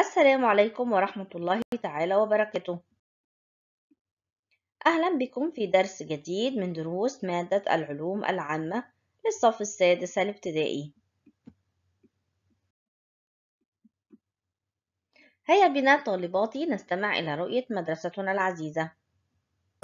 السلام عليكم ورحمة الله تعالى وبركاته أهلا بكم في درس جديد من دروس مادة العلوم العامة للصف السادس الابتدائي هيا بنا طالباتي نستمع إلى رؤية مدرستنا العزيزة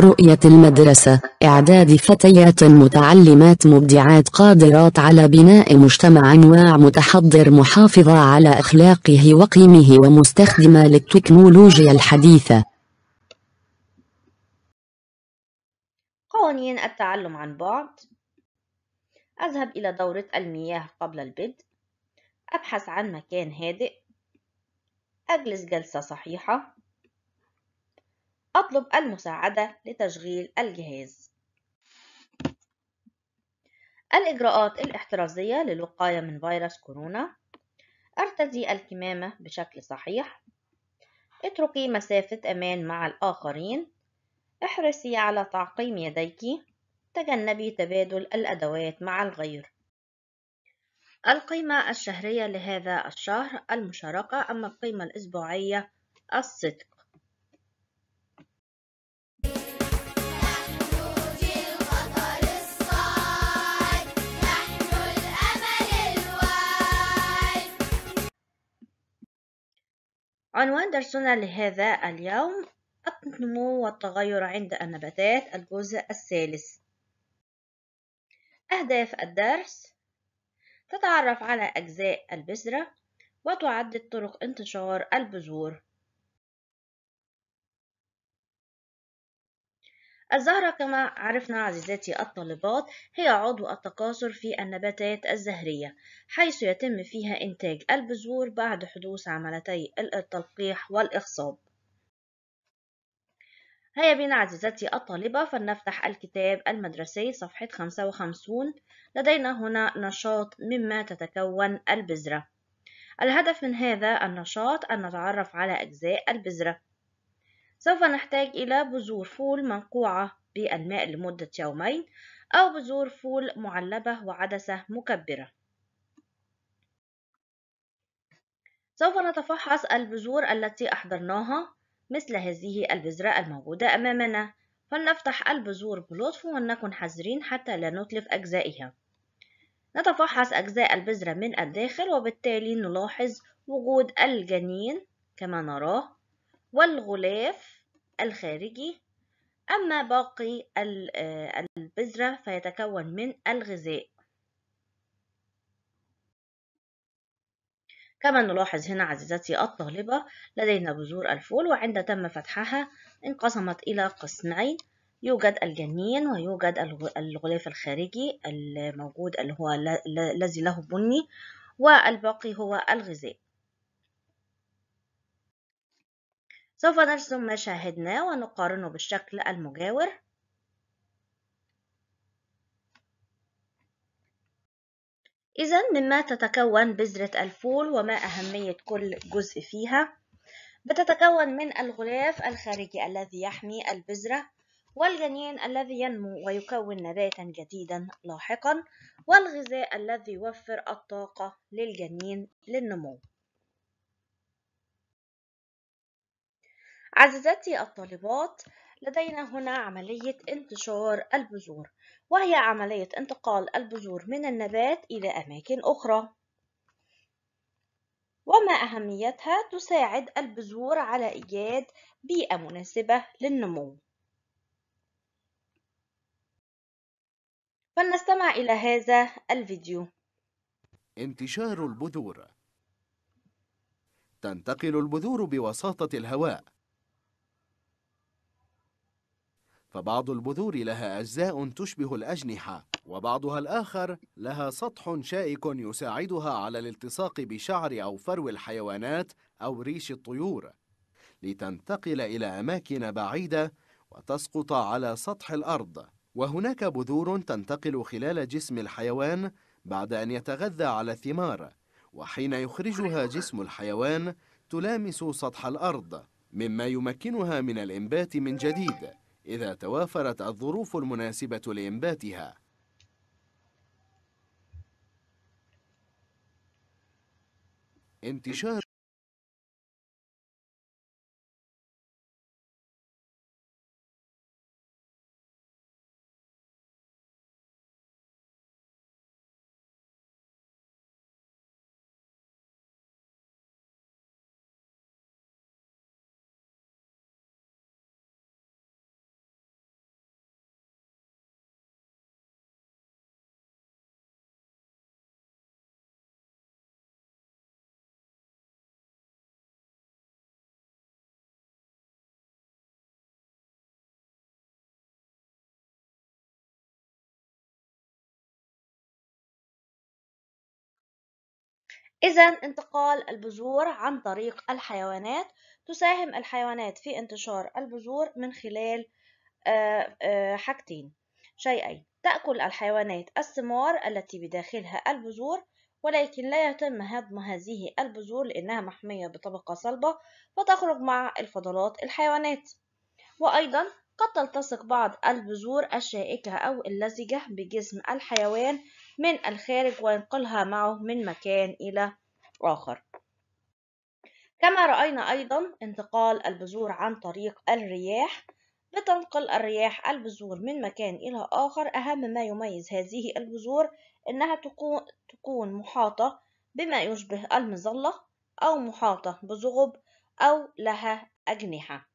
رؤية المدرسة إعداد فتيات متعلمات مبدعات قادرات على بناء مجتمع واع متحضر محافظة على أخلاقه وقيمه ومستخدمة للتكنولوجيا الحديثة قوانين التعلم عن بعد أذهب إلى دورة المياه قبل البدء أبحث عن مكان هادئ أجلس جلسة صحيحة أطلب المساعدة لتشغيل الجهاز الإجراءات الاحترازية للوقاية من فيروس كورونا ارتدي الكمامة بشكل صحيح اتركي مسافة أمان مع الآخرين احرصي على تعقيم يديك تجنبي تبادل الأدوات مع الغير القيمة الشهرية لهذا الشهر المشاركة أما القيمة الأسبوعية الصدق عنوان درسنا لهذا اليوم النمو والتغير عند النباتات الجزء الثالث أهداف الدرس تتعرف على أجزاء البذرة وتعد طرق انتشار البذور الزهرة كما عرفنا عزيزاتي الطالبات هي عضو التكاثر في النباتات الزهرية حيث يتم فيها إنتاج البذور بعد حدوث عملتي التلقيح والإخصاب هيا بنا عزيزاتي الطالبة فلنفتح الكتاب المدرسي صفحة 55 لدينا هنا نشاط مما تتكون البذرة الهدف من هذا النشاط أن نتعرف على أجزاء البذرة سوف نحتاج إلى بذور فول منقوعة بالماء لمدة يومين أو بذور فول معلبة وعدسة مكبرة سوف نتفحص البذور التي أحضرناها مثل هذه البذرة الموجودة أمامنا فلنفتح البذور بلطف ولنكن حذرين حتى لا نتلف أجزائها نتفحص أجزاء البذرة من الداخل وبالتالي نلاحظ وجود الجنين كما نراه والغلاف الخارجي أما باقي آه، البذرة فيتكون من الغذاء كما نلاحظ هنا عزيزتي الطالبة لدينا بذور الفول وعند تم فتحها انقسمت إلى قسمين يوجد الجنين ويوجد الغلاف الخارجي الموجود اللي هو الذي له بني والباقي هو الغذاء سوف نرسم ما شاهدناه ونقارنه بالشكل المجاور إذا مما تتكون بذرة الفول وما أهمية كل جزء فيها بتتكون من الغلاف الخارجي الذي يحمي البذرة والجنين الذي ينمو ويكون نباتا جديدا لاحقا والغذاء الذي يوفر الطاقة للجنين للنمو عزيزتي الطالبات لدينا هنا عملية انتشار البذور وهي عملية انتقال البذور من النبات إلى أماكن أخرى وما أهميتها تساعد البذور على إيجاد بيئة مناسبة للنمو فلنستمع إلى هذا الفيديو انتشار البذور تنتقل البذور بوساطة الهواء فبعض البذور لها أجزاء تشبه الأجنحة وبعضها الآخر لها سطح شائك يساعدها على الالتصاق بشعر أو فرو الحيوانات أو ريش الطيور لتنتقل إلى أماكن بعيدة وتسقط على سطح الأرض وهناك بذور تنتقل خلال جسم الحيوان بعد أن يتغذى على الثمار وحين يخرجها جسم الحيوان تلامس سطح الأرض مما يمكنها من الإنبات من جديد إذا توافرت الظروف المناسبة لإنباتها انتشار إذا انتقال البذور عن طريق الحيوانات تساهم الحيوانات في انتشار البذور من خلال آه، آه، حاجتين شيئين تأكل الحيوانات الثمار التي بداخلها البذور ولكن لا يتم هضم هذه البذور لأنها محمية بطبقة صلبة وتخرج مع الفضلات الحيوانات وأيضا قد تلتصق بعض البذور الشائكة أو اللزجة بجسم الحيوان من الخارج وينقلها معه من مكان إلى آخر كما رأينا أيضا انتقال البذور عن طريق الرياح بتنقل الرياح البذور من مكان إلى آخر أهم ما يميز هذه البذور إنها تكون محاطة بما يشبه المظلة أو محاطة بزغب أو لها أجنحة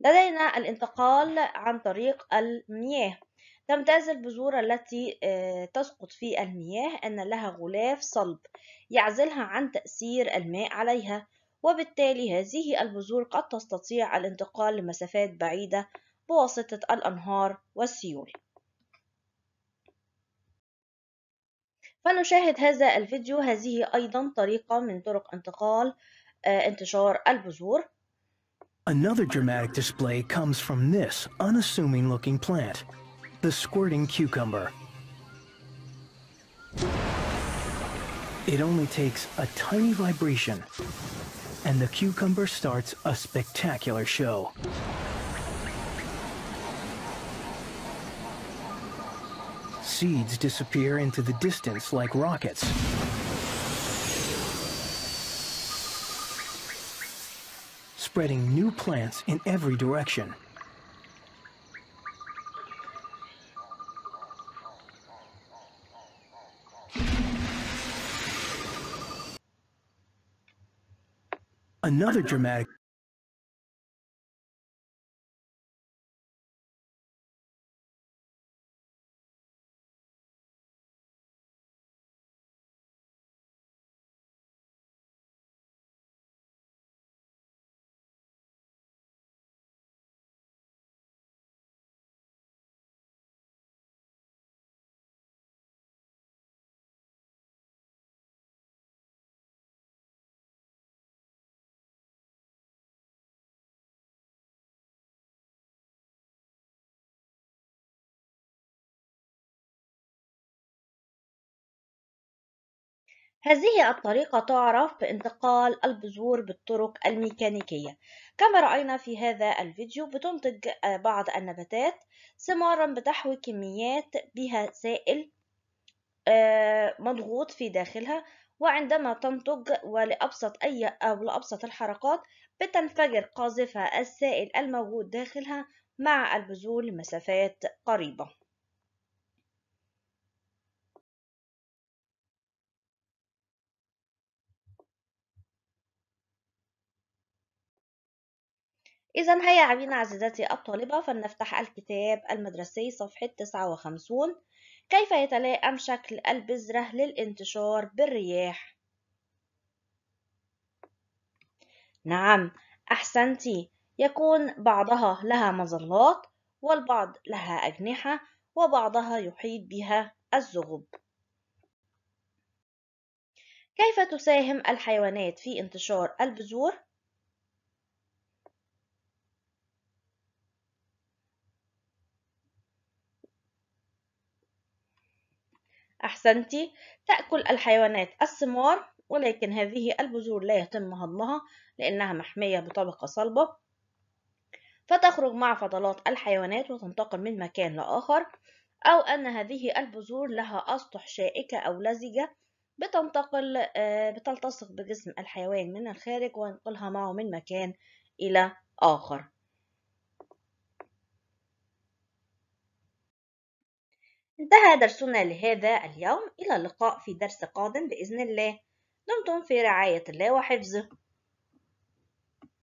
لدينا الانتقال عن طريق المياه تمتاز البذور التي آه، تسقط في المياه أن لها غلاف صلب يعزلها عن تأثير الماء عليها وبالتالي هذه البذور قد تستطيع الانتقال لمسافات بعيدة بواسطة الأنهار والسيول فنشاهد هذا الفيديو هذه أيضا طريقة من طرق انتقال آه، انتشار البذور Another dramatic display comes from this unassuming looking plant. the squirting cucumber. It only takes a tiny vibration, and the cucumber starts a spectacular show. Seeds disappear into the distance like rockets. Spreading new plants in every direction. Another dramatic هذه الطريقة تعرف بانتقال البذور بالطرق الميكانيكية كما رأينا في هذا الفيديو بتنتج آه، بعض النباتات ثمارا بتحوي كميات بها سائل آه، مضغوط في داخلها وعندما تنتج ولأبسط أي أو لأبسط الحركات بتنفجر قاذفة السائل الموجود داخلها مع البذور لمسافات قريبة إذا هيا عبينا عزيزاتي الطالبة فلنفتح الكتاب المدرسي صفحة 59 كيف يتلائم شكل البذرة للانتشار بالرياح؟ نعم أحسنتي يكون بعضها لها مظلات والبعض لها أجنحة وبعضها يحيط بها الزغب كيف تساهم الحيوانات في انتشار البذور؟ أحسنتي تأكل الحيوانات الثمار ولكن هذه البذور لا يتم هضمها لأنها محمية بطبقة صلبة فتخرج مع فضلات الحيوانات وتنتقل من مكان لآخر أو أن هذه البذور لها أسطح شائكة أو لزجة بتنتقل آه، بتلتصق بجسم الحيوان من الخارج وينقلها معه من مكان إلى آخر انتهى درسنا لهذا اليوم إلى اللقاء في درس قادم بإذن الله دمتم في رعاية الله وحفظه